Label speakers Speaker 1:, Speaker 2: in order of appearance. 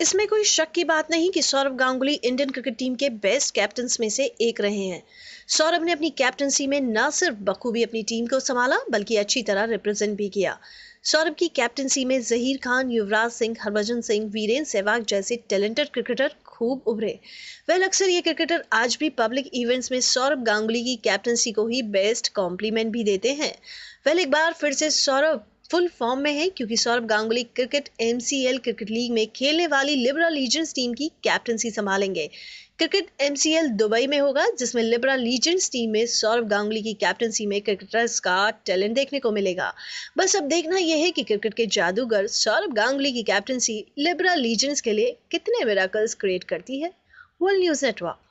Speaker 1: इसमें कोई शक की बात नहीं कि Saurabh Ganguly Indian cricket team के बेस्ट कैप्टन में से एक रहे हैं सौरभ ने अपनी कैप्टनसी में न सिर्फ बखूबी अपनी टीम को संभाला बल्कि अच्छी तरह रिप्रेजेंट भी किया सौरभ की कैप्टनसी में जहीर खान युवराज सिंह हरभजन सिंह वीरेंद्र सहवाग जैसे टैलेंटेड क्रिकेटर खूब उभरे वह अक्सर ये क्रिकेटर आज भी पब्लिक इवेंट्स में सौरभ गांगुली की कैप्टनसी को ही बेस्ट कॉम्प्लीमेंट भी देते हैं वह एक बार फिर से सौरभ फुल फॉर्म में है क्योंकि Saurabh Ganguly cricket MCL cricket league में खेलने वाली लिबरा लीजेंड्स टीम की कैप्टनसी संभालेंगे क्रिकेट एमसीएल दुबई में होगा जिसमें लिबरा लीजेंड्स टीम में सौरभ गांगुली की कैप्टनसी में क्रिकेटर्स का टैलेंट देखने को मिलेगा बस अब देखना यह है कि क्रिकेट के जादूगर सौरभ गांगुली की कैप्टनसी लिबरा लीजेंड्स के लिए कितने मेराकल्स क्रिएट करती है वर्ल्ड न्यूज़ नेटवर्क